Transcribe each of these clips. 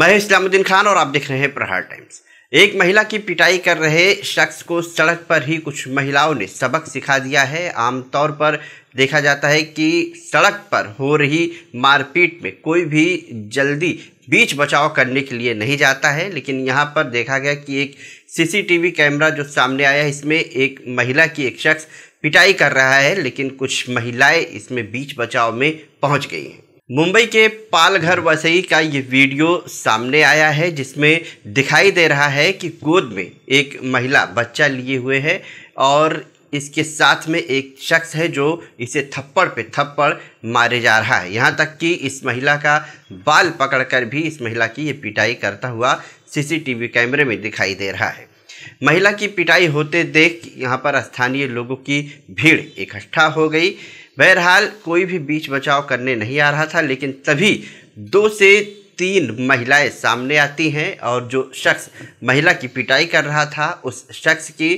मैं इस्लामुद्दीन खान और आप देख रहे हैं प्रहार टाइम्स एक महिला की पिटाई कर रहे शख्स को सड़क पर ही कुछ महिलाओं ने सबक सिखा दिया है आमतौर पर देखा जाता है कि सड़क पर हो रही मारपीट में कोई भी जल्दी बीच बचाव करने के लिए नहीं जाता है लेकिन यहाँ पर देखा गया कि एक सीसीटीवी कैमरा जो सामने आया है इसमें एक महिला की एक शख्स पिटाई कर रहा है लेकिन कुछ महिलाएं इसमें बीच बचाव में पहुँच गई हैं मुंबई के पालघर वसई का ये वीडियो सामने आया है जिसमें दिखाई दे रहा है कि गोद में एक महिला बच्चा लिए हुए है और इसके साथ में एक शख्स है जो इसे थप्पड़ पे थप्पड़ मारे जा रहा है यहाँ तक कि इस महिला का बाल पकड़कर भी इस महिला की ये पिटाई करता हुआ सीसीटीवी कैमरे में दिखाई दे रहा है महिला की पिटाई होते देख यहाँ पर स्थानीय लोगों की भीड़ इकट्ठा हो गई बहरहाल कोई भी बीच बचाव करने नहीं आ रहा था लेकिन तभी दो से तीन महिलाएं सामने आती हैं और जो शख्स महिला की पिटाई कर रहा था उस शख्स की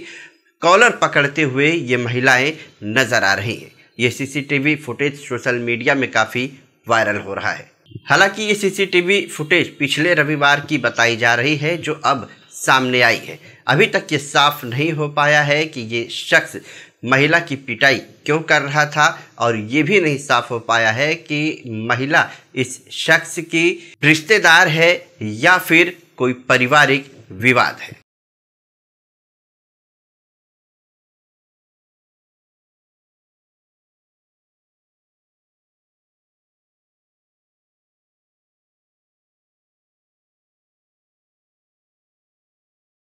कॉलर पकड़ते हुए ये महिलाएं नज़र आ रही हैं ये सीसीटीवी फुटेज सोशल मीडिया में काफ़ी वायरल हो रहा है हालांकि ये सीसीटीवी फुटेज पिछले रविवार की बताई जा रही है जो अब सामने आई है अभी तक ये साफ नहीं हो पाया है कि ये शख्स महिला की पिटाई क्यों कर रहा था और ये भी नहीं साफ हो पाया है कि महिला इस शख्स की रिश्तेदार है या फिर कोई पारिवारिक विवाद है